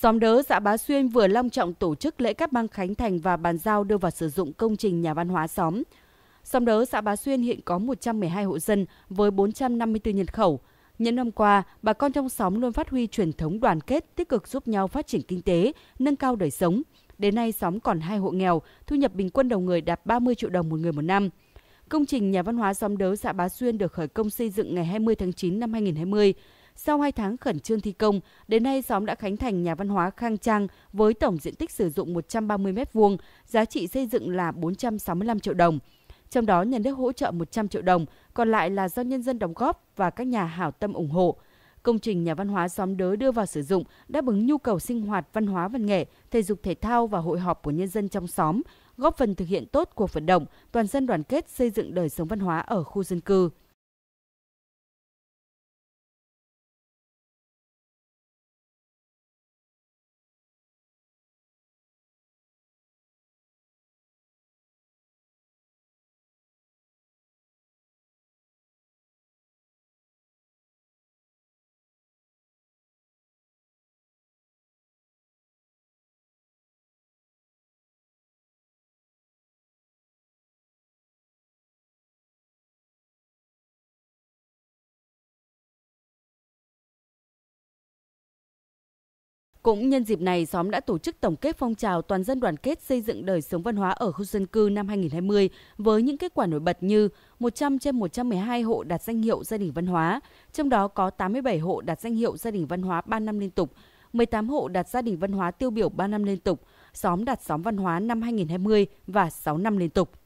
Xóm đớ xã Bá Xuyên vừa long trọng tổ chức lễ cắt băng khánh thành và bàn giao đưa vào sử dụng công trình nhà văn hóa xóm. Xóm đớ xã Bá Xuyên hiện có 112 hộ dân với 454 nhân khẩu. Những năm qua, bà con trong xóm luôn phát huy truyền thống đoàn kết, tích cực giúp nhau phát triển kinh tế, nâng cao đời sống. Đến nay, xóm còn hai hộ nghèo, thu nhập bình quân đầu người đạt 30 triệu đồng một người một năm. Công trình nhà văn hóa xóm đớ xã Bá Xuyên được khởi công xây dựng ngày 20 tháng 9 năm 2020. Sau 2 tháng khẩn trương thi công, đến nay xóm đã khánh thành nhà văn hóa khang trang với tổng diện tích sử dụng 130 m2, giá trị xây dựng là 465 triệu đồng. Trong đó nhà nước hỗ trợ 100 triệu đồng, còn lại là do nhân dân đóng góp và các nhà hảo tâm ủng hộ. Công trình nhà văn hóa xóm đớ đưa vào sử dụng đáp ứng nhu cầu sinh hoạt văn hóa văn nghệ, thể dục thể thao và hội họp của nhân dân trong xóm, góp phần thực hiện tốt cuộc vận động toàn dân đoàn kết xây dựng đời sống văn hóa ở khu dân cư. Cũng nhân dịp này, xóm đã tổ chức tổng kết phong trào toàn dân đoàn kết xây dựng đời sống văn hóa ở khu dân cư năm 2020 với những kết quả nổi bật như 100 trên 112 hộ đạt danh hiệu gia đình văn hóa, trong đó có 87 hộ đạt danh hiệu gia đình văn hóa 3 năm liên tục, 18 hộ đạt gia đình văn hóa tiêu biểu 3 năm liên tục, xóm đạt xóm văn hóa năm 2020 và 6 năm liên tục.